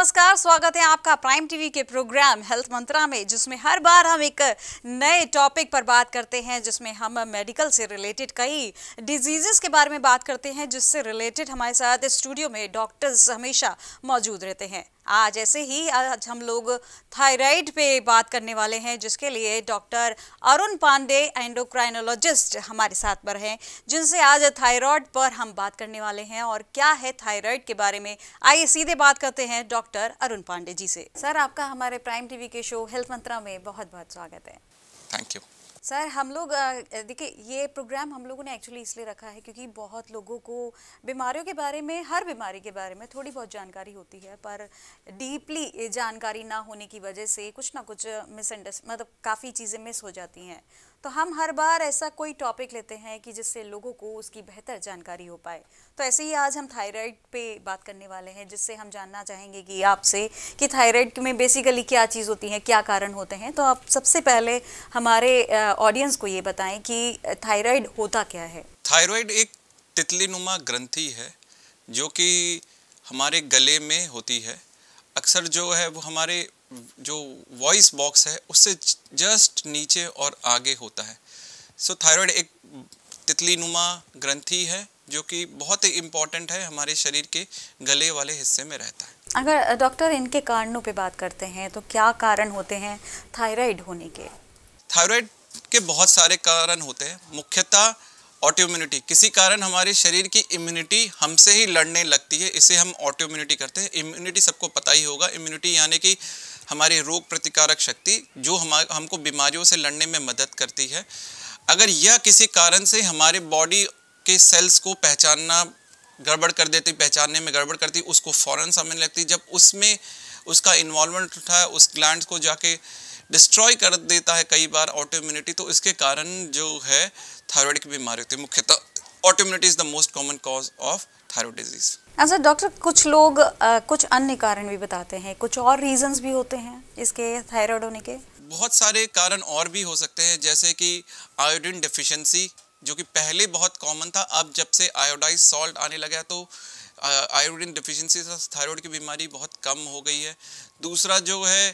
नमस्कार स्वागत है आपका प्राइम टीवी के प्रोग्राम हेल्थ मंत्रा में जिसमें हर बार हम एक नए टॉपिक पर बात करते हैं जिसमें हम मेडिकल से रिलेटेड कई डिजीजेस के बारे में बात करते हैं जिससे रिलेटेड हमारे साथ स्टूडियो में डॉक्टर्स हमेशा मौजूद रहते हैं आज ऐसे ही आज हम लोग थायराइड पे बात करने वाले हैं जिसके लिए डॉक्टर अरुण पांडे एंडोक्राइनोलॉजिस्ट हमारे साथ पर हैं जिनसे आज थायराइड पर हम बात करने वाले हैं और क्या है थायराइड के बारे में आइए सीधे बात करते हैं डॉक्टर अरुण पांडे जी से सर आपका हमारे प्राइम टीवी के शो हेल्थ मंत्रा में बहुत बहुत स्वागत है थैंक यू सर हम लोग देखिए ये प्रोग्राम हम लोगों ने एक्चुअली इसलिए रखा है क्योंकि बहुत लोगों को बीमारियों के बारे में हर बीमारी के बारे में थोड़ी बहुत जानकारी होती है पर डीपली जानकारी ना होने की वजह से कुछ ना कुछ मिसअंडर मतलब काफ़ी चीज़ें मिस हो जाती हैं तो हम हर बार ऐसा कोई टॉपिक लेते हैं कि जिससे लोगों को उसकी बेहतर जानकारी हो पाए तो ऐसे ही आज हम थायराइड पे बात करने वाले हैं जिससे हम जानना चाहेंगे कि आपसे कि थायराइड में बेसिकली क्या चीज़ होती है क्या कारण होते हैं तो आप सबसे पहले हमारे ऑडियंस को ये बताएं कि थायराइड होता क्या है थायराइड एक तितलीनुमा ग्रंथि है जो कि हमारे गले में होती है अक्सर जो है वो हमारे जो वॉइस बॉक्स है उससे जस्ट नीचे और आगे होता है सो so, थायराइड एक तितली नुमा ग्रंथि है जो कि बहुत ही इम्पॉर्टेंट है हमारे शरीर के गले वाले हिस्से में रहता है अगर डॉक्टर इनके कारणों पे बात करते हैं तो क्या कारण होते हैं थायराइड होने के थायराइड के बहुत सारे कारण होते हैं मुख्यतः ऑटो इम्यूनिटी किसी कारण हमारे शरीर की इम्यूनिटी हमसे ही लड़ने लगती है इसे हम ऑटो इम्यूनिटी करते हैं इम्यूनिटी सबको पता ही होगा इम्यूनिटी यानी कि हमारी रोग प्रतिकारक शक्ति जो हम हमको बीमारियों से लड़ने में मदद करती है अगर यह किसी कारण से हमारे बॉडी के सेल्स को पहचानना गड़बड़ कर देती पहचानने में गड़बड़ करती उसको फ़ौरन समझने लगती जब उसमें उसका इन्वॉल्वमेंट उठा उस ग्लैंड को जाके डिस्ट्रॉय कर देता है कई बार ऑटो इम्यूनिटी तो इसके कारण जो है थायरॉयड की बीमारी होती है मुख्यतः autoimmunity is the most common cause of thyroid disease अच्छा डॉक्टर कुछ लोग आ, कुछ अन्य कारण भी बताते हैं कुछ और रीजंस भी होते हैं इसके थायराइड होने के बहुत सारे कारण और भी हो सकते हैं जैसे कि आयोडीन डिफिशेंसी जो कि पहले बहुत कॉमन था अब जब से आयोडाइज सॉल्ट आने लगा तो आयोडीन डिफिशेंसी से थायरॉयड की बीमारी बहुत कम हो गई है दूसरा जो है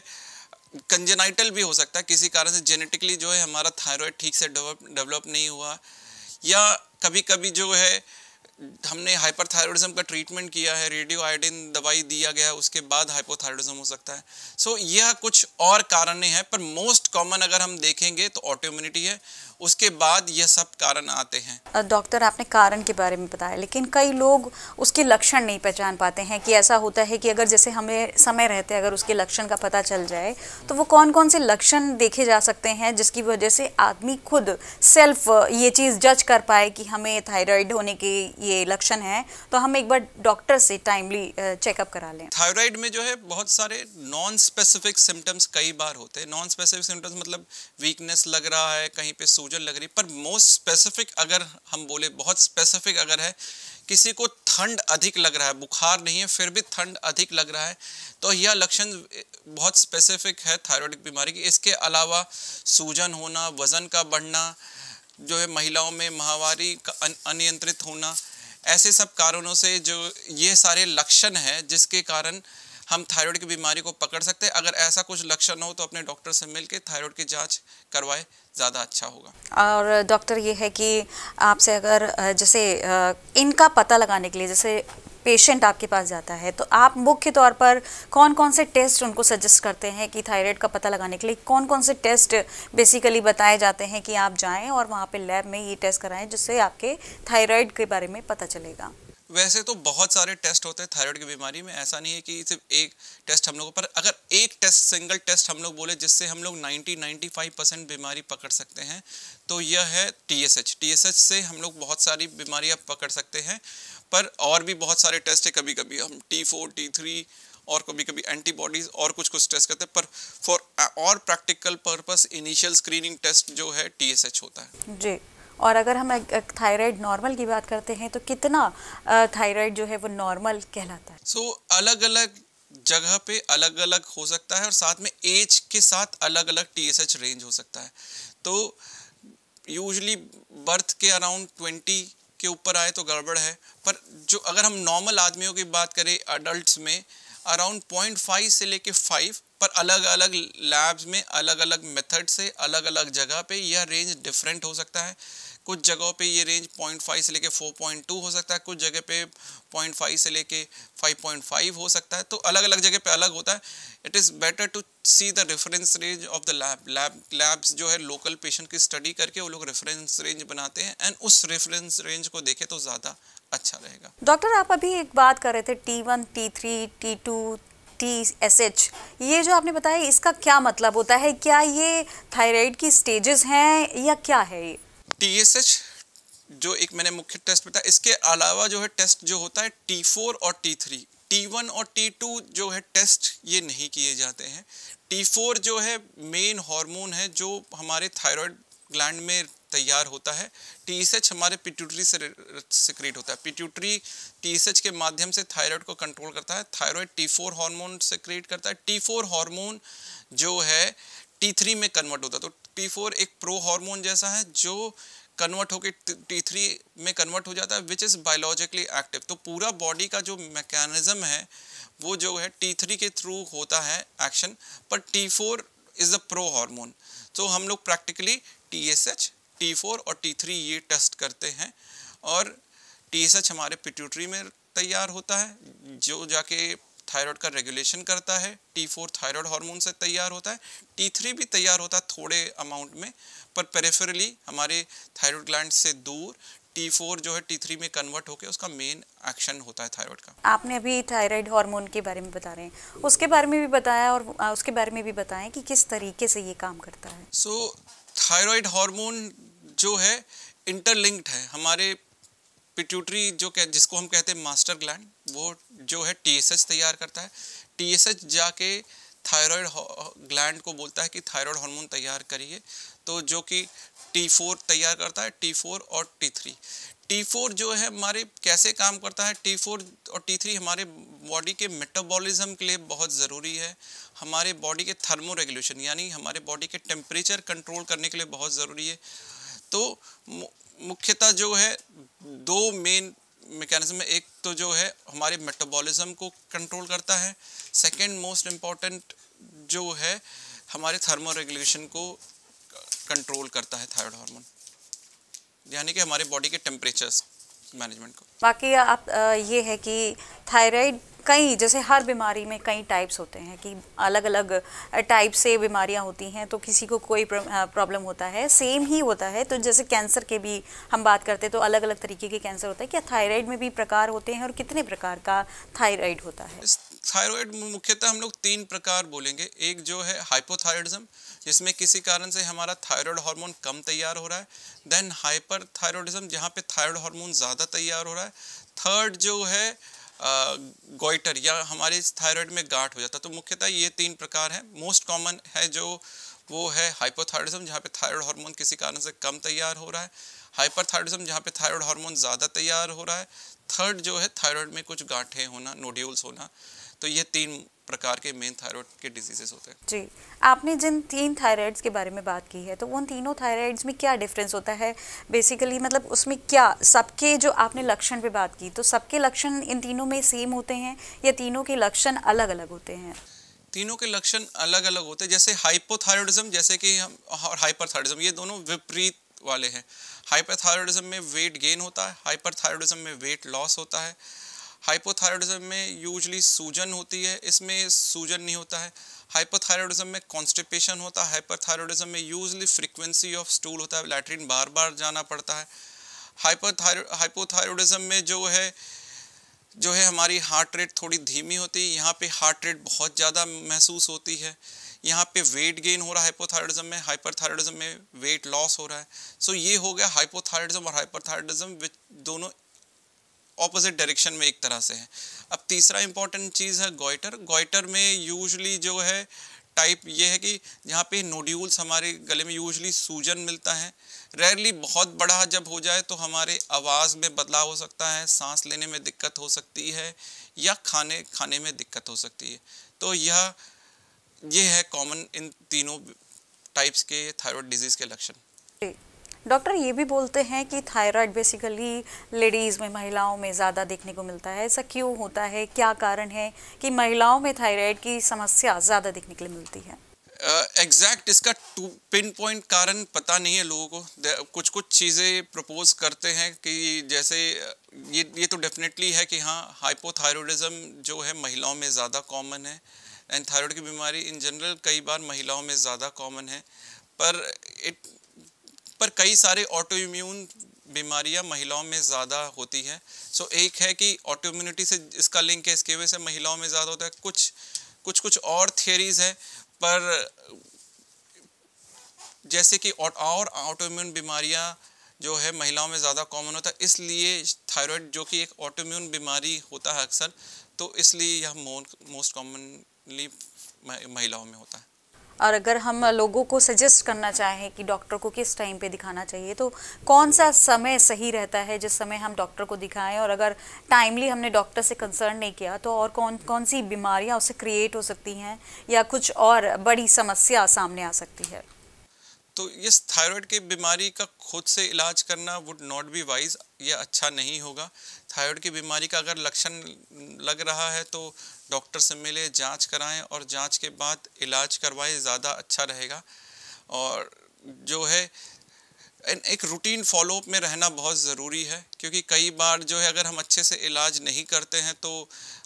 कंजेनाइटल भी हो सकता है किसी कारण से जेनेटिकली जो है हमारा थायरॉयड ठीक से डेवलप नहीं हुआ या कभी कभी जो है हमने हाइपरथायरॉयडिज्म का ट्रीटमेंट किया है रेडियो आयोडीन दवाई दिया गया है उसके बाद हाइपोथायरॉयडिज्म हो सकता है सो so, यह कुछ और कारण हैं पर मोस्ट कॉमन अगर हम देखेंगे तो ऑटोम्यूनिटी है उसके बाद ये सब कारण आते हैं डॉक्टर आपने कारण के बारे में बताया लेकिन कई लोग उसके लक्षण नहीं पहचान पाते हैं कि ऐसा होता है कि अगर जैसे हमें समय रहते अगर उसके लक्षण का पता चल जाए तो वो कौन कौन से लक्षण देखे जा सकते हैं जिसकी वजह से आदमी खुद सेल्फ ये चीज़ जज कर पाए कि हमें थायराइड होने के ये लक्षण हैं तो हम एक बार डॉक्टर से टाइमली चेकअप करा लें थायराइड में जो है बहुत सारे नॉन स्पेसिफिक सिम्टम्स कई बार होते हैं नॉन स्पेसिफिक सिम्टम्स मतलब वीकनेस लग रहा है कहीं पे सूज कंफ्यूजन लग रही पर मोस्ट स्पेसिफिक अगर हम बोले बहुत स्पेसिफिक अगर है किसी को ठंड अधिक लग रहा है बुखार नहीं है फिर भी ठंड अधिक लग रहा है तो यह लक्षण बहुत स्पेसिफिक है थायराइडिक बीमारी की इसके अलावा सूजन होना वज़न का बढ़ना जो है महिलाओं में महावारी का अनियंत्रित होना ऐसे सब कारणों से जो ये सारे लक्षण हैं जिसके कारण हम थायराइड की बीमारी को पकड़ सकते हैं अगर ऐसा कुछ लक्षण हो तो अपने डॉक्टर से मिल के थायराइड की जाँच करवाए ज़्यादा अच्छा होगा और डॉक्टर ये है कि आपसे अगर जैसे इनका पता लगाने के लिए जैसे पेशेंट आपके पास जाता है तो आप मुख्य तौर पर कौन कौन से टेस्ट उनको सजेस्ट करते हैं कि थायराइड का पता लगाने के लिए कौन कौन से टेस्ट बेसिकली बताए जाते हैं कि आप जाएं और वहाँ पे लैब में ये टेस्ट कराएं जिससे आपके थायराइड के बारे में पता चलेगा वैसे तो बहुत सारे टेस्ट होते हैं थायराइड की बीमारी में ऐसा नहीं है कि सिर्फ एक टेस्ट हम लोगों पर अगर एक टेस्ट सिंगल टेस्ट हम लोग बोले जिससे हम लोग 90 95 परसेंट बीमारी पकड़ सकते हैं तो यह है टीएसएच टीएसएच से हम लोग बहुत सारी बीमारियाँ पकड़ सकते हैं पर और भी बहुत सारे टेस्ट है कभी कभी हम टी फोर टी थ्री और कभी कभी एंटीबॉडीज़ और कुछ कुछ टेस्ट करते हैं पर फॉर और practical purpose initial screening test जो है टी होता है जी और अगर हम थायराइड नॉर्मल की बात करते हैं तो कितना थायराइड जो है वो नॉर्मल कहलाता है सो so, अलग अलग जगह पे अलग अलग हो सकता है और साथ में एज के साथ अलग अलग टी रेंज हो सकता है तो यूजली बर्थ के अराउंड ट्वेंटी के ऊपर आए तो गड़बड़ है पर जो अगर हम नॉर्मल आदमियों की बात करें अडल्ट में अराउंड पॉइंट फाइव से लेके फाइव पर अलग अलग लैब्स में अलग अलग मेथड से अलग अलग जगह पे यह रेंज डिफरेंट हो सकता है कुछ जगहों पे ये रेंज 0.5 से लेके 4.2 हो सकता है कुछ जगह पे 0.5 से लेके 5.5 हो सकता है तो अलग अलग जगह पे अलग होता है it is better to see the reference range of the lab lab labs जो है लोकल पेशेंट की स्टडी करके वो लोग रेफरेंस रेंज बनाते हैं एंड उस रेफरेंस रेंज को देखें तो ज़्यादा अच्छा रहेगा डॉक्टर आप अभी एक बात कर रहे थे T one T three T two T S H ये जो आपने बताया इसका क्या मतलब होता है क्या ये थायराइड की स्टेजेस हैं या क्या है ये टी एस एच जो एक मैंने मुख्य टेस्ट बताया इसके अलावा जो है टेस्ट जो होता है टी फोर और टी थ्री टी वन और टी टू जो है टेस्ट ये नहीं किए जाते हैं टी फोर जो है मेन हार्मोन है जो हमारे थायराइड ग्लैंड में तैयार होता है टी एस एच हमारे पिट्यूटरी से सिक्रेट होता है पिट्यूटरी टी एस एच के माध्यम से थायराइड को कंट्रोल करता है thyroid T four hormone secrete करता है टी फोर हार्मोन जो है टी थ्री में कन्वर्ट होता है तो टी फोर एक प्रो हार्मोन जैसा है जो कन्वर्ट होकर टी थ्री में कन्वर्ट हो जाता है विच इज़ बायोलॉजिकली एक्टिव तो पूरा बॉडी का जो मैकेनिज़्म है वो जो है टी थ्री के थ्रू होता है एक्शन पर T four is the pro hormone तो हम लोग practically T S H T four और टी थ्री ये टेस्ट करते हैं और टी एस एच हमारे पिट्यूटरी में तैयार होता है जो जाके थायराइड का रेगुलेशन करता है टी फोर थायराइड हार्मोन से तैयार होता है टी थ्री भी तैयार होता है थोड़े अमाउंट में पर पेरेफरली हमारे थायराइड ग्लैंड से दूर टी फोर जो है टी थ्री में कन्वर्ट होकर उसका मेन एक्शन होता है थायराइड का आपने अभी थायराइड हार्मोन के बारे में बता रहे हैं उसके बारे में भी बताया और उसके बारे में भी बताएं कि किस तरीके से ये काम करता है सो थायराइड हार्मोन जो है इंटरलिंक्ड है हमारे पिट्यूटरी जो कह जिसको हम कहते हैं मास्टर ग्लैंड वो जो है टीएसएच तैयार करता है टीएसएच जाके थायराइड ग्लैंड को बोलता है कि थायराइड हार्मोन तैयार करिए तो जो कि टी फोर तैयार करता है टी फोर और टी थ्री टी फोर जो है हमारे कैसे काम करता है टी फोर और टी थ्री हमारे बॉडी के मेटाबॉलिज्म के लिए बहुत ज़रूरी है हमारे बॉडी के थर्मो रेगुलेशन यानी हमारे बॉडी के टेम्परेचर कंट्रोल करने के लिए बहुत ज़रूरी है तो मुख्यतः जो है दो मेन मेकेनिज़्म एक तो जो है हमारे मेटाबॉलिज्म को कंट्रोल करता है सेकंड मोस्ट इम्पॉर्टेंट जो है हमारे थर्मो रेगुलेशन को कंट्रोल करता है थायराइड हार्मोन यानी कि हमारे बॉडी के टेम्परेचर्स मैनेजमेंट को बाकी आप ये है कि थायराइड कई जैसे हर बीमारी में कई टाइप्स होते हैं कि अलग अलग टाइप से बीमारियां होती हैं तो किसी को कोई प्रॉब्लम होता है सेम ही होता है तो जैसे कैंसर के भी हम बात करते हैं तो अलग अलग तरीके के कैंसर होता है क्या थायराइड में भी प्रकार होते हैं और कितने प्रकार का थायराइड होता है थायराइड मुख्यतः हम लोग तीन प्रकार बोलेंगे एक जो है हाइपोथायरॉयडिज्म जिसमें किसी कारण से हमारा थायराइड हार्मोन कम तैयार हो रहा है देन हाइपर थायरॉयडिज्म जहाँ पे थायराइड हार्मोन ज़्यादा तैयार हो रहा है थर्ड जो है गोइटर या हमारे थायराइड में गांठ हो जाता है तो मुख्यतः ये तीन प्रकार हैं मोस्ट कॉमन है जो वो है हाइपोथायरिज्म जहाँ पे थायराइड हार्मोन किसी कारण से कम तैयार हो रहा है हाइपरथायरॉयडिज्म जहाँ पे थायराइड हार्मोन ज़्यादा तैयार हो रहा है थर्ड जो है थायराइड में कुछ गांठें होना नोड्यूल्स होना तो ये तीन प्रकार के मेन थायराइड के डिजीजेस होते हैं जी आपने जिन तीन थायराइड्स के बारे में बात की है तो उन तीनों थायराइड्स में क्या डिफरेंस होता है बेसिकली मतलब उसमें क्या सबके जो आपने लक्षण पे बात की तो सबके लक्षण इन तीनों में सेम होते हैं या तीनों के लक्षण अलग अलग होते हैं तीनों के लक्षण अलग अलग होते हैं जैसे हाइपोथायरॉयडिज्म जैसे कि हम और हाइपरथायरॉयडिज्म ये दोनों विपरीत वाले हैं हाइपरथायरॉयडिज्म में वेट गेन होता है हाइपरथायरॉयडिज्म में वेट लॉस होता है हाइपोथायरॉयडिज्म में यूजली सूजन होती है इसमें सूजन नहीं होता है हाइपोथायरॉयडिज्म में कॉन्स्टिपेशन होता है हाइपरथायरॉयडिज्म में यूजली फ्रीक्वेंसी ऑफ स्टूल होता है लैट्रिन बार बार जाना पड़ता है हाइपरथायरो हाइपोथायरॉयडिज्म में जो है जो है हमारी हार्ट रेट थोड़ी धीमी होती है यहाँ पे हार्ट रेट बहुत ज़्यादा महसूस होती है यहाँ पे वेट गेन हो रहा है हाइपोथायरॉयडिज्म में हाइपरथायरॉयडिज्म में वेट लॉस हो रहा है सो so, ये हो गया हाइपोथायरॉयडिज्म और हाइपरथायरॉयडिज्म दोनों ऑपोजिट डायरेक्शन में एक तरह से है अब तीसरा इंपॉर्टेंट चीज़ है गोइटर गोइटर में यूजली जो है टाइप ये है कि जहाँ पे नोड्यूल्स हमारे गले में यूजली सूजन मिलता है रेयरली बहुत बड़ा जब हो जाए तो हमारे आवाज़ में बदलाव हो सकता है सांस लेने में दिक्कत हो सकती है या खाने खाने में दिक्कत हो सकती है तो यह ये है कॉमन इन तीनों टाइप्स के थायरॉयड डिजीज़ के लक्षण डॉक्टर ये भी बोलते हैं कि थायराइड बेसिकली लेडीज़ में महिलाओं में ज़्यादा देखने को मिलता है ऐसा क्यों होता है क्या कारण है कि महिलाओं में थायराइड की समस्या ज़्यादा देखने के लिए मिलती है एग्जैक्ट uh, इसका टू पिन पॉइंट कारण पता नहीं है लोगों को कुछ कुछ चीज़ें प्रपोज करते हैं कि जैसे ये ये तो डेफिनेटली है कि हाँ हाइपोथायरोडिज्म जो है महिलाओं में ज़्यादा कॉमन है एंड थायरॉयड की बीमारी इन जनरल कई बार महिलाओं में ज़्यादा कॉमन है पर इट पर कई सारे ऑटो इम्यून बीमारियां महिलाओं में ज़्यादा होती हैं सो so, एक है कि ऑटो इम्यूनिटी से इसका लिंक है इसकी वजह से महिलाओं में ज़्यादा होता है कुछ कुछ कुछ और थियरीज हैं पर जैसे कि और ऑटो इम्यून बीमारियाँ जो है महिलाओं में ज़्यादा कॉमन होता है इसलिए थायराइड जो कि एक ऑटोम्यून बीमारी होता है अक्सर तो इसलिए यह मोस्ट कॉमनली महिलाओं में होता है और अगर हम लोगों को सजेस्ट करना चाहें कि डॉक्टर को किस टाइम पे दिखाना चाहिए तो कौन सा समय सही रहता है जिस समय हम डॉक्टर को दिखाएं और अगर टाइमली हमने डॉक्टर से कंसर्न नहीं किया तो और कौन कौन सी बीमारियां उसे क्रिएट हो सकती हैं या कुछ और बड़ी समस्या सामने आ सकती है तो इस थायराइड की बीमारी का खुद से इलाज करना वुड नॉट बी वाइज ये अच्छा नहीं होगा थायराइड की बीमारी का अगर लक्षण लग रहा है तो डॉक्टर से मिले जांच कराएं और जांच के बाद इलाज करवाएं ज़्यादा अच्छा रहेगा और जो है एक रूटीन फॉलोअप में रहना बहुत ज़रूरी है क्योंकि कई बार जो है अगर हम अच्छे से इलाज नहीं करते हैं तो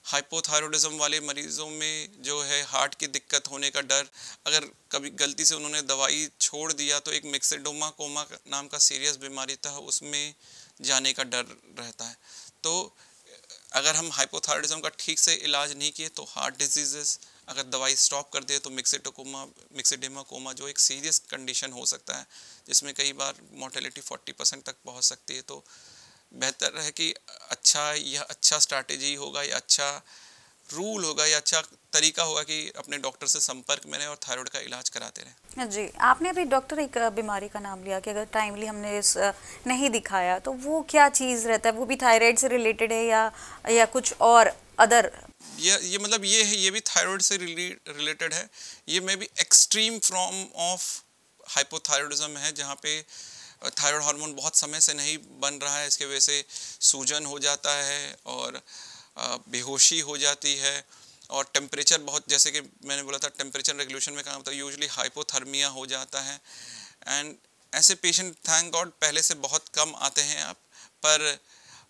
हाइपोथायरोडिज़म वाले मरीज़ों में जो है हार्ट की दिक्कत होने का डर अगर कभी गलती से उन्होंने दवाई छोड़ दिया तो एक मिक्सडोमा कोमा नाम का सीरियस बीमारी था उसमें जाने का डर रहता है तो अगर हम हाइपोथायरोडिज़म का ठीक से इलाज नहीं किए तो हार्ट डिजीज़ अगर दवाई स्टॉप कर दे तो मिक्सिटोकोमा मिक्सिडेमा कोमा जो एक सीरियस कंडीशन हो सकता है जिसमें कई बार मोर्टेलिटी 40 परसेंट तक पहुंच सकती है तो बेहतर है कि अच्छा यह अच्छा स्ट्रैटेजी होगा या अच्छा रूल होगा या अच्छा तरीका होगा कि अपने डॉक्टर से संपर्क में रहें और थायराइड का इलाज कराते रहें जी आपने अभी डॉक्टर एक बीमारी का नाम लिया कि अगर टाइमली हमने इस नहीं दिखाया तो वो क्या चीज़ रहता है वो भी थायराइड से रिलेटेड है या या कुछ और अदर ये ये मतलब ये है ये भी थायराइड से रिलेटेड है ये मे भी एक्सट्रीम फॉर्म ऑफ हाइपोथायरॉयडिज्म है जहाँ पे थायराइड हार्मोन बहुत समय से नहीं बन रहा है इसके वजह से सूजन हो जाता है और बेहोशी हो जाती है और टेम्परेचर बहुत जैसे कि मैंने बोला था टेम्परेचर रेगुलेशन में कहा होता है यूजली हाइपोथर्मिया हो जाता है एंड ऐसे पेशेंट थैंक गॉड पहले से बहुत कम आते हैं आप पर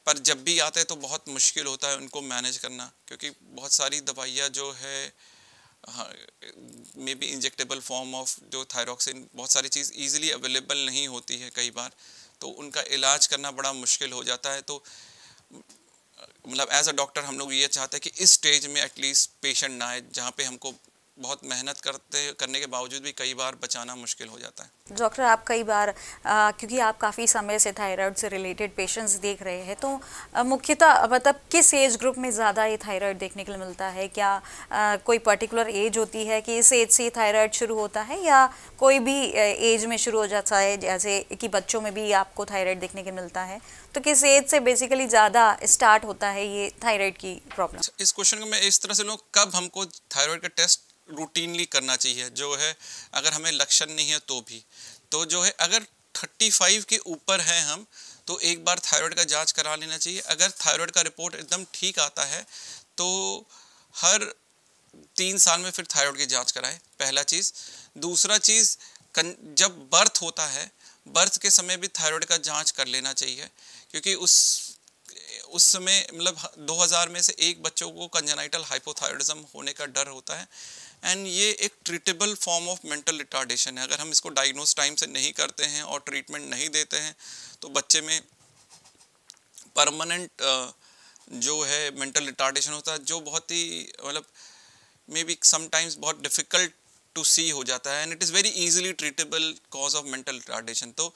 पर जब भी आते हैं तो बहुत मुश्किल होता है उनको मैनेज करना क्योंकि बहुत सारी दवाइयाँ जो है may be injectable form of जो थायरॉक्सिन बहुत सारी चीज़ ईजिली अवेलेबल नहीं होती है कई बार तो उनका इलाज करना बड़ा मुश्किल हो जाता है तो मतलब एज अ डॉक्टर हम लोग ये चाहते हैं कि इस स्टेज में एटलीस्ट पेशेंट ना आए जहाँ पे हमको बहुत मेहनत करते करने के बावजूद भी कई बार बचाना मुश्किल हो जाता है डॉक्टर आप कई बार आ, क्योंकि आप काफ़ी समय से थायराइड से रिलेटेड पेशेंट्स देख रहे हैं तो मुख्यतः मतलब किस एज ग्रुप में ज़्यादा ये थायराइड देखने के लिए मिलता है क्या आ, कोई पर्टिकुलर एज होती है कि इस एज से थायराइड शुरू होता है या कोई भी एज में शुरू हो जाता है जैसे कि बच्चों में भी आपको थायराइड देखने के मिलता है तो किस एज से बेसिकली ज़्यादा स्टार्ट होता है ये थायराइड की प्रॉब्लम इस क्वेश्चन में इस तरह से लूँ कब हमको थायराइड का टेस्ट रूटीनली करना चाहिए जो है अगर हमें लक्षण नहीं है तो भी तो जो है अगर 35 के ऊपर है हम तो एक बार थायराइड का जांच करा लेना चाहिए अगर थायराइड का रिपोर्ट एकदम ठीक आता है तो हर तीन साल में फिर थायराइड की जांच कराएं पहला चीज़ दूसरा चीज़ जब बर्थ होता है बर्थ के समय भी थायराइड का जांच कर लेना चाहिए क्योंकि उस उस समय मतलब 2000 में से एक बच्चों को कंजनाइटल हाइपोथायरॉयडिज्म होने का डर होता है एंड ये एक treatable form of mental retardation है अगर हम इसको डायग्नोस टाइम से नहीं करते हैं और ट्रीटमेंट नहीं देते हैं तो बच्चे में परमानेंट जो है मेंटल रिटार्डेशन होता है जो बहुत ही मतलब मे बी समटाइम्स बहुत डिफ़िकल्ट टू सी हो जाता है and it is very easily treatable cause of mental retardation तो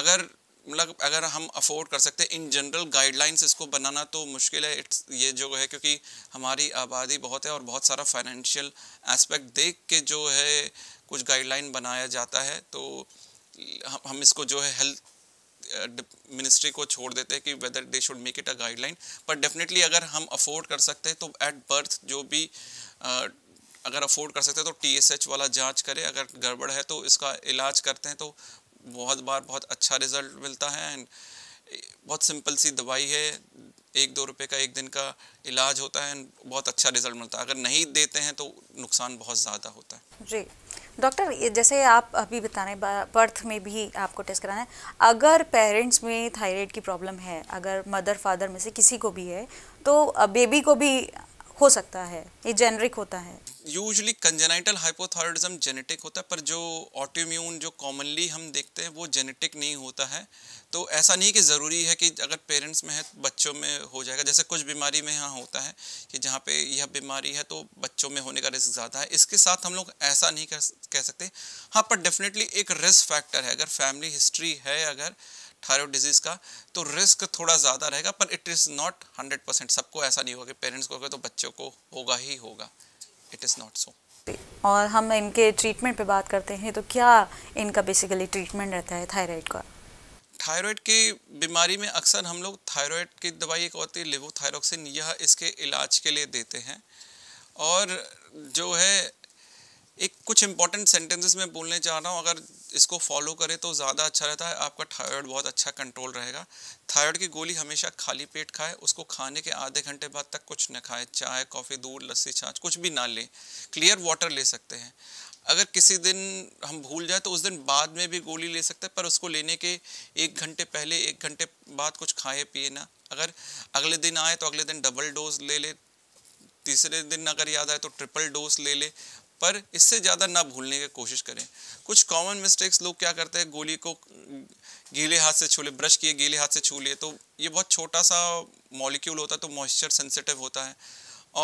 अगर मतलब अगर हम अफोर्ड कर सकते हैं इन जनरल गाइडलाइंस इसको बनाना तो मुश्किल है इट्स ये जो है क्योंकि हमारी आबादी बहुत है और बहुत सारा फाइनेंशियल एस्पेक्ट देख के जो है कुछ गाइडलाइन बनाया जाता है तो हम इसको जो है हेल्थ मिनिस्ट्री uh, को छोड़ देते हैं कि whether they should make it a guideline but definitely अगर हम अफोर्ड कर सकते हैं तो एट बर्थ जो भी uh, अगर अफोर्ड कर सकते हैं तो टी वाला जांच करें अगर गड़बड़ है तो इसका इलाज करते हैं तो बहुत बार बहुत अच्छा रिज़ल्ट मिलता है एंड बहुत सिंपल सी दवाई है एक दो रुपए का एक दिन का इलाज होता है बहुत अच्छा रिजल्ट मिलता है अगर नहीं देते हैं तो नुकसान बहुत ज़्यादा होता है जी डॉक्टर जैसे आप अभी बता रहे बर्थ में भी आपको टेस्ट कराना है अगर पेरेंट्स में थायराइड की प्रॉब्लम है अगर मदर फादर में से किसी को भी है तो बेबी को भी हो सकता है ये जेनरिक होता है यूजली कंजेनाइटल हाइपोथायरॉयडिज्म जेनेटिक होता है पर जो ऑटोम्यून जो कॉमनली हम देखते हैं वो जेनेटिक नहीं होता है तो ऐसा नहीं कि ज़रूरी है कि अगर पेरेंट्स में है तो बच्चों में हो जाएगा जैसे कुछ बीमारी में यहाँ होता है कि जहाँ पे यह बीमारी है तो बच्चों में होने का रिस्क ज़्यादा है इसके साथ हम लोग ऐसा नहीं कह सकते हाँ पर डेफिनेटली एक रिस्क फैक्टर है अगर फैमिली हिस्ट्री है अगर थायरॉयड डिजीज़ का तो रिस्क थोड़ा ज़्यादा रहेगा पर it is not hundred percent सबको ऐसा नहीं होगा कि पेरेंट्स को होगा तो बच्चों को होगा ही होगा इट इज़ नॉट सो और हम इनके ट्रीटमेंट पे बात करते हैं तो क्या इनका बेसिकली ट्रीटमेंट रहता है थायराइड का थायराइड की बीमारी में अक्सर हम लोग थायराइड की दवाई एक होती है लिवोथायरोक्सिन यह इसके इलाज के लिए देते हैं और जो है एक कुछ इंपॉर्टेंट सेंटेंसेस में बोलने जा रहा हूँ अगर इसको फॉलो करें तो ज़्यादा अच्छा रहता है आपका थायराइड बहुत अच्छा कंट्रोल रहेगा थायराइड की गोली हमेशा खाली पेट खाए उसको खाने के आधे घंटे बाद तक कुछ न खाए चाय कॉफ़ी दूध लस्सी छाछ कुछ भी ना लें क्लियर वाटर ले सकते हैं अगर किसी दिन हम भूल जाए तो उस दिन बाद में भी गोली ले सकते हैं पर उसको लेने के एक घंटे पहले एक घंटे बाद कुछ खाए पिए ना अगर अगले दिन आए तो अगले दिन डबल डोज ले ले तीसरे दिन अगर याद आए तो ट्रिपल डोज ले ले पर इससे ज़्यादा ना भूलने की कोशिश करें कुछ कॉमन मिस्टेक्स लोग क्या करते हैं गोली को गीले हाथ से छू ले ब्रश किए गीले हाथ से छू लिए तो ये बहुत छोटा सा मॉलिक्यूल होता है तो मॉइस्चर सेंसिटिव होता है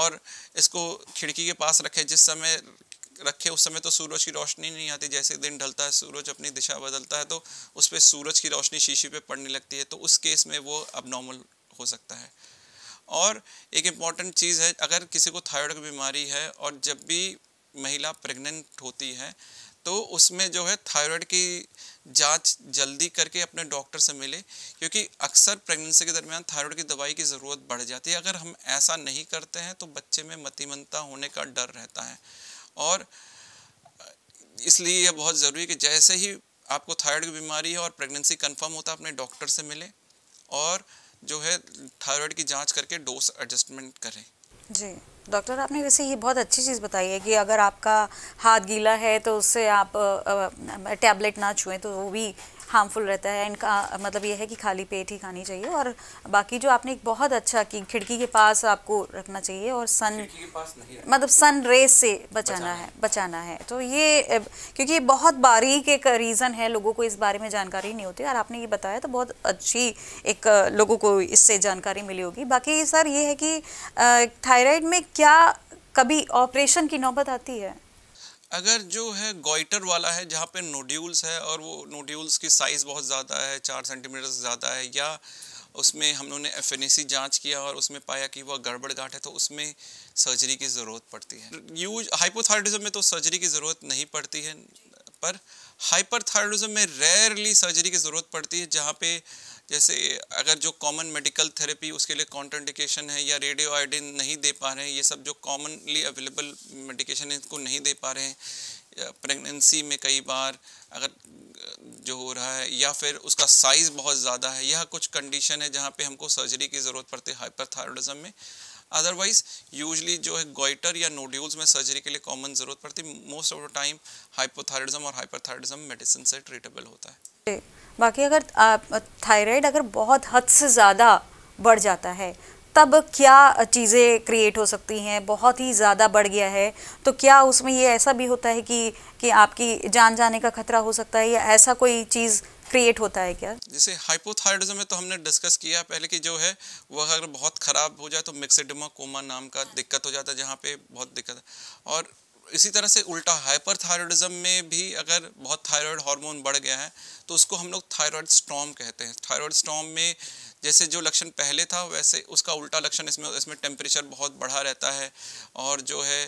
और इसको खिड़की के पास रखें जिस समय रखे उस समय तो सूरज की रोशनी नहीं आती जैसे दिन ढलता है सूरज अपनी दिशा बदलता है तो उस पर सूरज की रोशनी शीशे पे पड़ने लगती है तो उस केस में वो अब नॉर्मल हो सकता है और एक इम्पॉर्टेंट चीज़ है अगर किसी को थायराइड की बीमारी है और जब भी महिला प्रेग्नेंट होती है तो उसमें जो है थायराइड की जांच जल्दी करके अपने डॉक्टर से मिले क्योंकि अक्सर प्रेगनेंसी के दरमियान थायराइड की दवाई की ज़रूरत बढ़ जाती है अगर हम ऐसा नहीं करते हैं तो बच्चे में मतिमंता होने का डर रहता है और इसलिए यह बहुत ज़रूरी है कि जैसे ही आपको थायराइड की बीमारी है और प्रेगनेंसी कन्फर्म होता है अपने डॉक्टर से मिले और जो है थायराइड की जाँच करके डोज एडजस्टमेंट करें जी डॉक्टर आपने वैसे ये बहुत अच्छी चीज़ बताई है कि अगर आपका हाथ गीला है तो उससे आप टैबलेट ना छुएं तो वो भी हार्मफुल रहता है इनका मतलब ये है कि खाली पेट ही खानी चाहिए और बाकी जो आपने एक बहुत अच्छा की खिड़की के पास आपको रखना चाहिए और सन मतलब सन रेस से बचाना, बचाना है बचाना है तो ये क्योंकि ये बहुत बारीक एक रीज़न है लोगों को इस बारे में जानकारी नहीं होती और आपने ये बताया तो बहुत अच्छी एक लोगों को इससे जानकारी मिली होगी बाकी सर ये है कि थायराइड में क्या कभी ऑपरेशन की नौबत आती है अगर जो है गोइटर वाला है जहाँ पे नोड्यूल्स है और वो नोड्यूल्स की साइज़ बहुत ज़्यादा है चार सेंटीमीटर से ज़्यादा है या उसमें हम लोगों ने एफ जांच किया और उसमें पाया कि वह गड़बड़ है तो उसमें सर्जरी की ज़रूरत पड़ती है यूज हाइपोथायरॉयडिज्म में तो सर्जरी की ज़रूरत नहीं पड़ती है पर हाइपरथायरॉयडिज्म में रेयरली सर्जरी की ज़रूरत पड़ती है जहाँ पर जैसे अगर जो कॉमन मेडिकल थेरेपी उसके लिए कॉन्ट्रेंडिकेशन है या रेडियो आयोडीन नहीं दे पा रहे हैं ये सब जो कॉमनली अवेलेबल मेडिकेशन है इनको नहीं दे पा रहे हैं प्रेगनेंसी में कई बार अगर जो हो रहा है या फिर उसका साइज़ बहुत ज़्यादा है यह कुछ कंडीशन है जहाँ पे हमको सर्जरी की ज़रूरत पड़ती है हाइपरथायरॉयडिज्म में अदरवाइज यूजली जो है गोइटर या नोड्यूल्स में सर्जरी के लिए कॉमन ज़रूरत पड़ती most of the time hypothyroidism और हाइपरथायरॉयडिज्म मेडिसिन से ट्रीटेबल होता है बाकी अगर थायराइड अगर बहुत हद से ज़्यादा बढ़ जाता है तब क्या चीज़ें क्रिएट हो सकती हैं बहुत ही ज़्यादा बढ़ गया है तो क्या उसमें ये ऐसा भी होता है कि कि आपकी जान जाने का खतरा हो सकता है या ऐसा कोई चीज़ क्रिएट होता है क्या जैसे हाइपोथायरॉइडिज्म में तो हमने डिस्कस किया पहले कि जो है वह अगर बहुत ख़राब हो जाए तो मिक्सडमा कोमा नाम का दिक्कत हो जाता है जहाँ पे बहुत दिक्कत और इसी तरह से उल्टा हाइपर थायरॉयडिज्म में भी अगर बहुत थायरॉयड हार्मोन बढ़ गया है तो उसको हम लोग थायरॉयड स्टॉम कहते हैं थायरॉयड स्टॉम में जैसे जो लक्षण पहले था वैसे उसका उल्टा लक्षण इसमें इसमें टेम्परेचर बहुत बढ़ा रहता है और जो है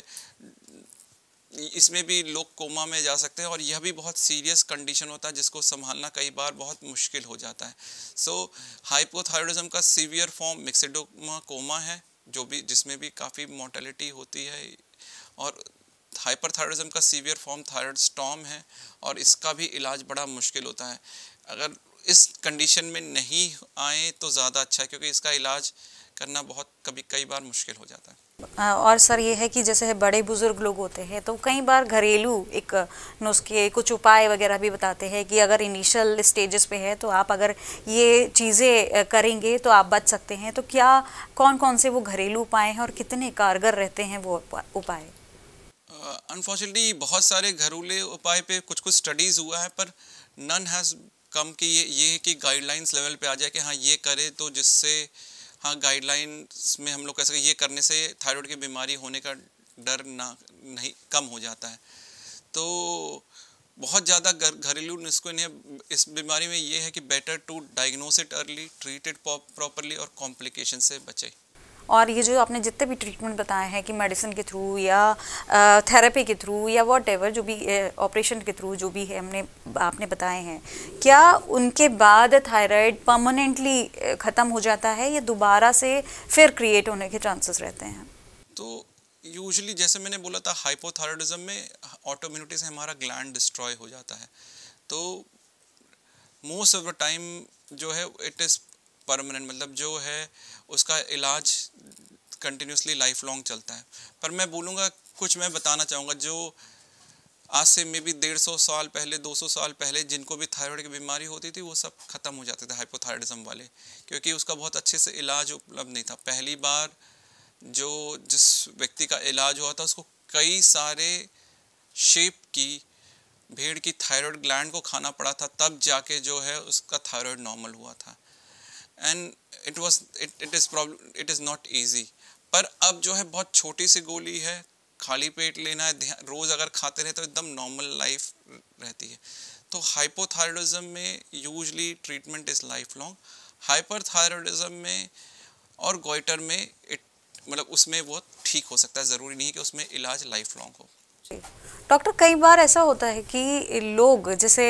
इसमें भी लोग कोमा में जा सकते हैं और यह भी बहुत सीरियस कंडीशन होता है जिसको संभालना कई बार बहुत मुश्किल हो जाता है सो so, हाइपोथायरॉयडिज्म का सीवियर फॉर्म मिक्सिडोमा कोमा है जो भी जिसमें भी काफ़ी मोर्टेलिटी होती है और हाइपरथायरॉयडिज्म का सीवियर फॉर्म थायरॉयड स्टॉम है और इसका भी इलाज बड़ा मुश्किल होता है अगर इस कंडीशन में नहीं आए तो ज़्यादा अच्छा है क्योंकि इसका इलाज करना बहुत कभी कई बार मुश्किल हो जाता है और सर ये है कि जैसे बड़े बुजुर्ग लोग होते हैं तो कई बार घरेलू एक नुस्खे कुछ उपाय वगैरह भी बताते हैं कि अगर इनिशियल स्टेजेस पे है तो आप अगर ये चीज़ें करेंगे तो आप बच सकते हैं तो क्या कौन कौन से वो घरेलू उपाय हैं और कितने कारगर रहते हैं वो उपाय अनफॉर्चुनेटली बहुत सारे घरेलू उपाय पे कुछ कुछ स्टडीज़ हुआ है पर नन हैज़ कम कि ये ये कि गाइडलाइंस लेवल पे आ जाए कि हाँ ये करे तो जिससे हाँ गाइडलाइंस में हम लोग कह सकें ये करने से थायराइड की बीमारी होने का डर ना नहीं कम हो जाता है तो बहुत ज़्यादा घरेलू नुस्खों ने इस बीमारी में ये है कि better to diagnose it early treated properly और कॉम्प्लिकेशन से बचे और ये जो आपने जितने भी ट्रीटमेंट बताए हैं कि मेडिसिन के थ्रू या थेरेपी के थ्रू या वॉट एवर जो भी ऑपरेशन के थ्रू जो भी है हमने आपने बताए हैं क्या उनके बाद थायराइड परमानेंटली ख़त्म हो जाता है या दोबारा से फिर क्रिएट होने के चांसेस रहते हैं तो यूजली जैसे मैंने बोला था हाइपोथायरॉयडिज्म में ऑटोम्यूनिटी से हमारा ग्लैंड डिस्ट्रॉय हो जाता है तो मोस्ट ऑफ द टाइम जो है इट इज़ परमानेंट मतलब जो है उसका इलाज कंटिन्यूसली लाइफ लॉन्ग चलता है पर मैं बोलूँगा कुछ मैं बताना चाहूँगा जो आज से मे बी डेढ़ सौ साल पहले दो सौ साल पहले जिनको भी थायराइड की बीमारी होती थी वो सब ख़त्म हो जाते थे हाइपोथायरिज्म वाले क्योंकि उसका बहुत अच्छे से इलाज उपलब्ध नहीं था पहली बार जो जिस व्यक्ति का इलाज हुआ था उसको कई सारे शेप की भेड़ की थायराइड ग्लैंड को खाना पड़ा था तब जाके जो है उसका थायराइड नॉर्मल हुआ था and it was it it is problem it is not easy पर अब जो है बहुत छोटी सी गोली है खाली पेट लेना है रोज़ अगर खाते रहे तो एकदम नॉर्मल लाइफ रहती है तो हाइपोथायरॉयडिज्म में usually treatment is life long hyperthyroidism में और गोइटर में इट मतलब उसमें वो ठीक हो सकता है ज़रूरी नहीं कि उसमें इलाज लाइफ लॉन्ग हो डॉक्टर कई बार ऐसा होता है कि लोग जैसे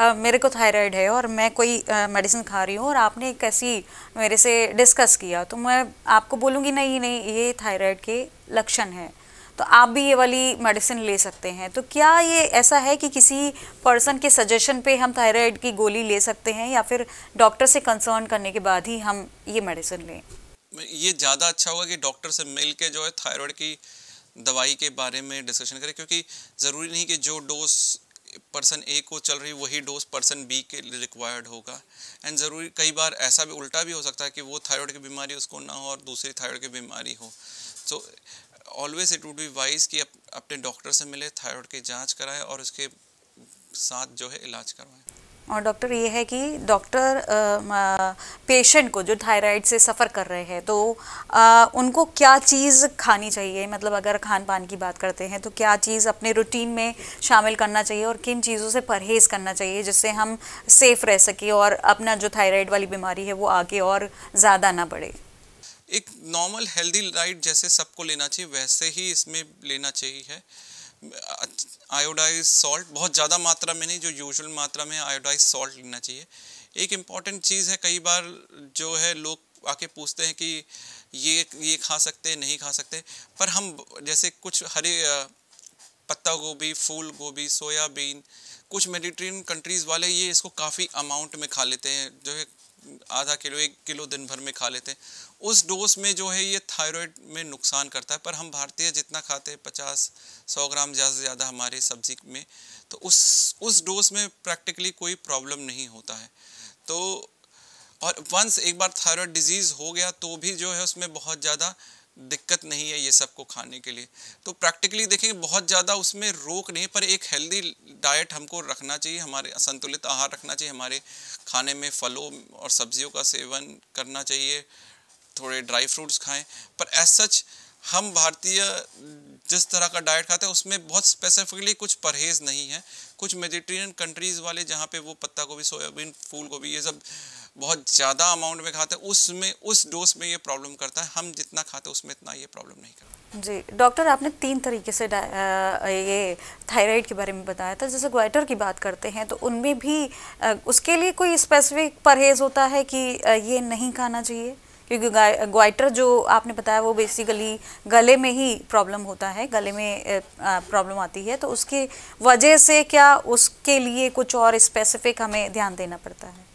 मेरे को थायराइड है और मैं कोई मेडिसिन खा रही हूँ और आपने एक ऐसी मेरे से डिस्कस किया तो मैं आपको बोलूँगी नहीं नहीं ये थायराइड के लक्षण हैं तो आप भी ये वाली मेडिसिन ले सकते हैं तो क्या ये ऐसा है कि किसी पर्सन के सजेशन पे हम थायराइड की गोली ले सकते हैं या फिर डॉक्टर से कंसर्न करने के बाद ही हम ये मेडिसिन लें ये ज़्यादा अच्छा होगा कि डॉक्टर से मिल के जो है थायराइड की दवाई के बारे में डिस्कशन करें क्योंकि ज़रूरी नहीं कि जो डोज पर्सन ए को चल रही वही डोज पर्सन बी के लिए रिक्वायर्ड होगा एंड ज़रूरी कई बार ऐसा भी उल्टा भी हो सकता है कि वो थायराइड की बीमारी उसको ना हो और दूसरी थायराइड की बीमारी हो so always it would be wise कि अप, अपने डॉक्टर से मिले थायराइड की जांच कराएं और उसके साथ जो है इलाज करवाएं और डॉक्टर ये है कि डॉक्टर पेशेंट को जो थायराइड से सफ़र कर रहे हैं तो आ, उनको क्या चीज़ खानी चाहिए मतलब अगर खान पान की बात करते हैं तो क्या चीज़ अपने रूटीन में शामिल करना चाहिए और किन चीज़ों से परहेज़ करना चाहिए जिससे हम सेफ़ रह सके और अपना जो थायराइड वाली बीमारी है वो आगे और ज़्यादा ना बढ़े एक नॉर्मल हेल्दी डाइट जैसे सबको लेना चाहिए वैसे ही इसमें लेना चाहिए आयोडाइज सॉल्ट बहुत ज़्यादा मात्रा में नहीं जो यूजुअल मात्रा में आयोडाइज सॉल्ट लेना चाहिए एक इम्पॉर्टेंट चीज़ है कई बार जो है लोग आके पूछते हैं कि ये ये खा सकते हैं नहीं खा सकते पर हम जैसे कुछ हरे पत्ता गोभी फूल गोभी सोयाबीन कुछ मेडिट्रेन कंट्रीज़ वाले ये इसको काफ़ी अमाउंट में खा लेते हैं जो है आधा किलो एक किलो दिन भर में खा लेते हैं उस डोज में जो है ये थायराइड में नुकसान करता है पर हम भारतीय जितना खाते हैं पचास सौ ग्राम ज़्यादा से ज़्यादा हमारे सब्जी में तो उस उस डोज में प्रैक्टिकली कोई प्रॉब्लम नहीं होता है तो और वंस एक बार थायराइड डिजीज़ हो गया तो भी जो है उसमें बहुत ज़्यादा दिक्कत नहीं है ये सब को खाने के लिए तो प्रैक्टिकली देखेंगे बहुत ज़्यादा उसमें रोक नहीं पर एक हेल्दी डाइट हमको रखना चाहिए हमारे संतुलित आहार रखना चाहिए हमारे खाने में फलों और सब्जियों का सेवन करना चाहिए थोड़े ड्राई फ्रूट्स खाएं पर एज सच हम भारतीय जिस तरह का डाइट खाते हैं उसमें बहुत स्पेसिफिकली कुछ परहेज़ नहीं है कुछ मेडिटेरियन कंट्रीज़ वाले जहाँ पे वो पत्ता गोभी सोयाबीन फूल गोभी ये सब बहुत ज़्यादा अमाउंट में खाते हैं उसमें उस डोज में ये प्रॉब्लम करता है हम जितना खाते हैं उसमें इतना ये प्रॉब्लम नहीं करता जी डॉक्टर आपने तीन तरीके से ये थायराइड के बारे में बताया था जैसे ग्वाइटर की बात करते हैं तो उनमें भी उसके लिए कोई स्पेसिफिक परहेज़ होता है कि ये नहीं खाना चाहिए क्योंकि ग्वाइटर जो आपने बताया वो बेसिकली गले में ही प्रॉब्लम होता है गले में प्रॉब्लम आती है तो उसकी वजह से क्या उसके लिए कुछ और स्पेसिफिक हमें ध्यान देना पड़ता है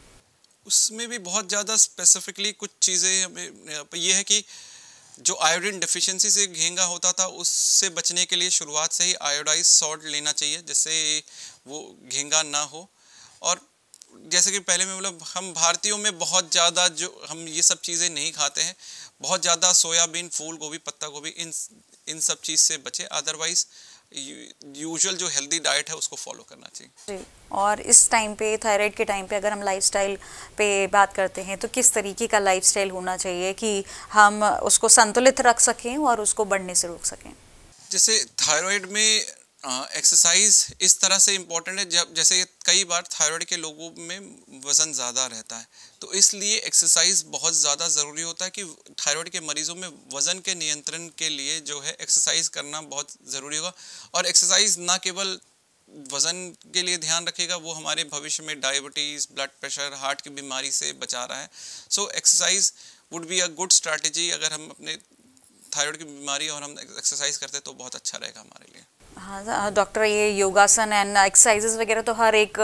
उसमें भी बहुत ज़्यादा स्पेसिफिकली कुछ चीज़ें हमें ये है कि जो आयोडीन डिफिशेंसी से घेंगा होता था उससे बचने के लिए शुरुआत से ही आयोडाइज सॉल्ट लेना चाहिए जिससे वो घेंगा ना हो और जैसे कि पहले में मतलब हम भारतीयों में बहुत ज़्यादा जो हम ये सब चीज़ें नहीं खाते हैं बहुत ज़्यादा सोयाबीन फूल गोभी पत्ता गोभी इन इन सब चीज़ से बचे अदरवाइज़ यूजुअल जो हेल्दी डाइट है उसको फॉलो करना चाहिए और इस टाइम पे थायराइड के टाइम पे अगर हम लाइफस्टाइल पे बात करते हैं तो किस तरीके का लाइफस्टाइल होना चाहिए कि हम उसको संतुलित रख सकें और उसको बढ़ने से रोक सकें जैसे थायराइड में एक्सरसाइज इस तरह से इम्पॉर्टेंट है जब जैसे कई बार थायराइड के लोगों में वज़न ज़्यादा रहता है तो इसलिए एक्सरसाइज बहुत ज़्यादा ज़रूरी होता है कि थायराइड के मरीज़ों में वज़न के नियंत्रण के लिए जो है एक्सरसाइज करना बहुत ज़रूरी होगा और एक्सरसाइज ना केवल वज़न के लिए ध्यान रखेगा वो हमारे भविष्य में डायबिटीज़ ब्लड प्रेशर हार्ट की बीमारी से बचा रहा है so exercise would be a good strategy अगर हम अपने थायराइड की बीमारी और हम एक्सरसाइज करते तो बहुत अच्छा रहेगा हमारे लिए हाँ डॉक्टर हाँ, ये योगासन एंड एक्सरसाइजेज वगैरह तो हर एक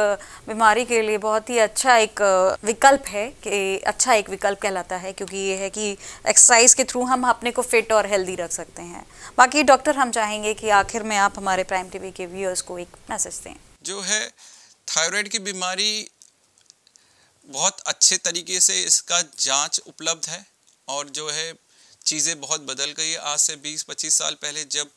बीमारी के लिए बहुत ही अच्छा एक विकल्प है कि अच्छा एक विकल्प कहलाता है क्योंकि ये है कि एक्सरसाइज के थ्रू हम अपने को फिट और हेल्दी रख सकते हैं बाकी डॉक्टर हम चाहेंगे कि आखिर में आप हमारे प्राइम टीवी के व्यूअर्स को एक मैसेज दें जो है थायराइड की बीमारी बहुत अच्छे तरीके से इसका जाँच उपलब्ध है और जो है चीज़ें बहुत बदल गई है आज से बीस पच्चीस साल पहले जब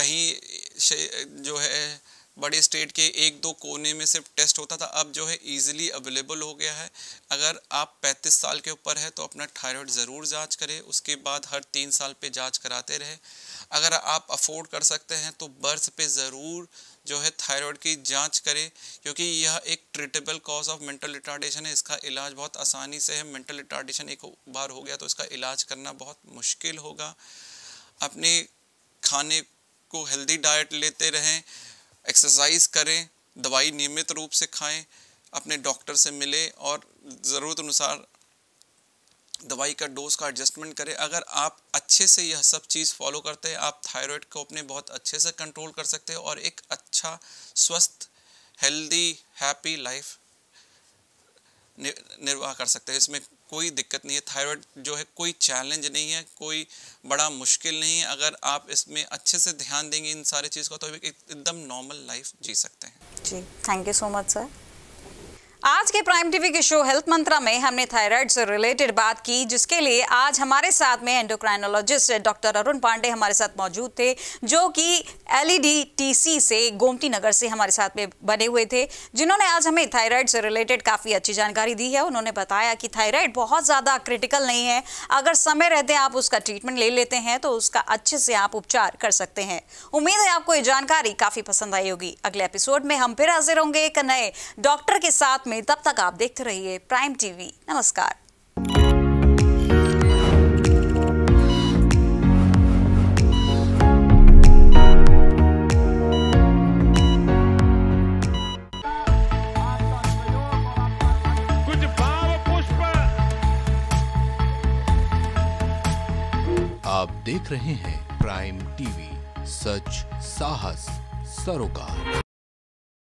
कहीं जो है बड़े स्टेट के एक दो कोने में सिर्फ टेस्ट होता था अब जो है इजीली अवेलेबल हो गया है अगर आप 35 साल के ऊपर है तो अपना थायराइड ज़रूर जांच करें उसके बाद हर तीन साल पे जांच कराते रहें अगर आप अफोर्ड कर सकते हैं तो बर्थ पे ज़रूर जो है थायराइड की जांच करें क्योंकि यह एक treatable cause of mental retardation है इसका इलाज बहुत आसानी से है मेंटल रिटार्डेशन एक बार हो गया तो इसका इलाज करना बहुत मुश्किल होगा अपने खाने को हेल्दी डाइट लेते रहें एक्सरसाइज करें दवाई नियमित रूप से खाएं अपने डॉक्टर से मिले और ज़रूरत अनुसार दवाई का डोज का एडजस्टमेंट करें अगर आप अच्छे से यह सब चीज़ फॉलो करते हैं आप थायराइड को अपने बहुत अच्छे से कंट्रोल कर सकते हैं और एक अच्छा स्वस्थ हेल्दी हैप्पी लाइफ निर्वाह कर सकते हैं इसमें कोई दिक्कत नहीं है थायराइड जो है कोई चैलेंज नहीं है कोई बड़ा मुश्किल नहीं है अगर आप इसमें अच्छे से ध्यान देंगे इन सारी चीज़ को तो एकदम नॉर्मल लाइफ जी सकते हैं जी thank you so much sir आज के प्राइम टीवी के शो हेल्थ मंत्रा में हमने थायराइड से रिलेटेड बात की जिसके लिए आज हमारे साथ में एंडोक्राइनोलॉजिस्ट डॉक्टर अरुण पांडे हमारे साथ मौजूद थे जो कि एलईडीटीसी e से गोमती नगर से हमारे साथ में बने हुए थे जिन्होंने आज हमें थायराइड से रिलेटेड काफ़ी अच्छी जानकारी दी है उन्होंने बताया कि थायराइड बहुत ज़्यादा क्रिटिकल नहीं है अगर समय रहते आप उसका ट्रीटमेंट ले लेते हैं तो उसका अच्छे से आप उपचार कर सकते हैं उम्मीद है आपको ये जानकारी काफ़ी पसंद आई होगी अगले एपिसोड में हम फिर हाजिर होंगे एक नए डॉक्टर के साथ में में तब तक आप देखते रहिए प्राइम टीवी नमस्कार आप देख रहे हैं प्राइम टीवी सच साहस सरोकार